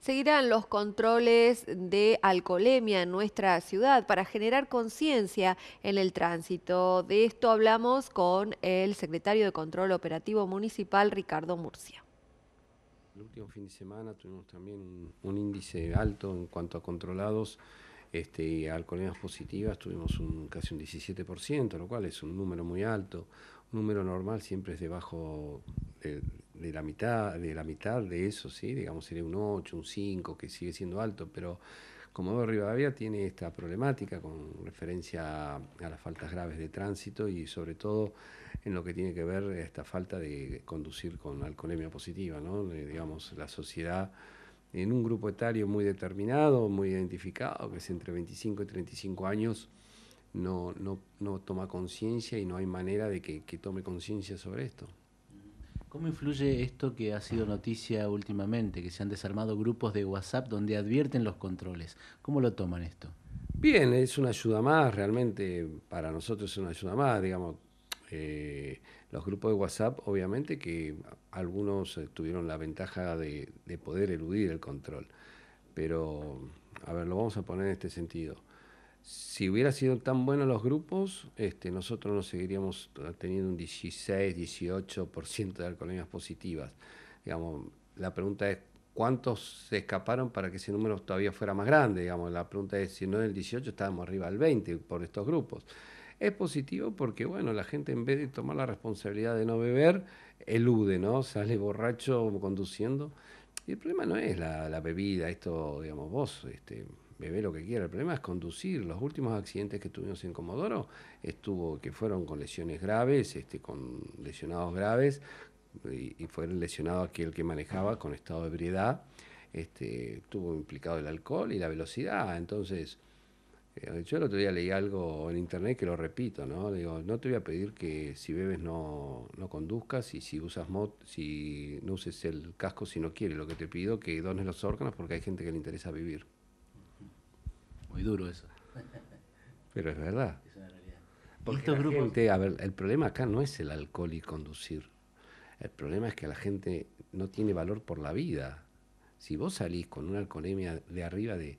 seguirán los controles de alcoholemia en nuestra ciudad para generar conciencia en el tránsito. De esto hablamos con el secretario de Control Operativo Municipal, Ricardo Murcia. El último fin de semana tuvimos también un índice alto en cuanto a controlados este, alcoholemias positivas tuvimos un, casi un 17%, lo cual es un número muy alto. Un número normal siempre es debajo de, la mitad, de la mitad de eso, ¿sí? digamos, sería un 8, un 5, que sigue siendo alto, pero Comodoro Rivadavia tiene esta problemática con referencia a, las faltas graves de tránsito y sobre todo en lo que tiene que ver esta falta de conducir con alcoholemia positiva, ¿no? digamos, la sociedad en un grupo etario muy determinado, muy identificado, que es entre 25 y 35 años, no, no, no toma conciencia y no hay manera de que tome conciencia sobre esto. ¿Cómo influye esto que ha sido noticia últimamente, que se han desarmado grupos de WhatsApp donde advierten los controles? ¿Cómo lo toman esto? Bien, es una ayuda más, realmente para nosotros es una ayuda más, digamos. Eh, los grupos de WhatsApp, obviamente que algunos eh, tuvieron la ventaja de poder eludir el control, pero a ver, lo vamos a poner en este sentido si hubiera sido tan bueno los grupos, este, nosotros no seguiríamos teniendo un 16, 18% de alcoholemias positivas. Digamos, la pregunta es cuántos se escaparon para que ese número todavía fuera más grande. Digamos, la pregunta es si no el 18 estábamos arriba del 20 por estos grupos. Es positivo porque, bueno, la gente en vez de tomar la responsabilidad de no beber, elude, ¿no? Sale borracho conduciendo. Y el problema no es la, la bebida, esto, digamos, vos, este, bebé lo que quiera, el problema es conducir. Los últimos accidentes que tuvimos en Comodoro estuvo que fueron con lesiones graves, este, con lesionados graves, y, fue el lesionado aquel que manejaba con estado de ebriedad, este, tuvo implicado el alcohol y la velocidad. Entonces, eh, yo el otro día leí algo en internet que lo repito, ¿no? digo, no te voy a pedir que si bebes no, no conduzcas y si usas mot si no uses el casco si no quieres. Lo que te pido que dones los órganos porque hay gente que le interesa vivir muy duro eso. Pero es verdad. Estos a ver, el problema acá no es el alcohol y conducir. El problema es que la gente no tiene valor por la vida. Si vos salís con una alcoholemia de arriba de,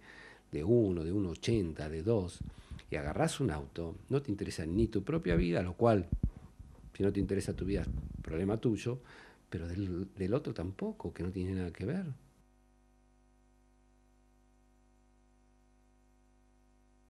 de 1, de 1,80, de 2, y agarrás un auto, no te interesa ni tu propia vida, lo cual, si no te interesa tu vida, problema tuyo, pero del otro tampoco, que no tiene nada que ver.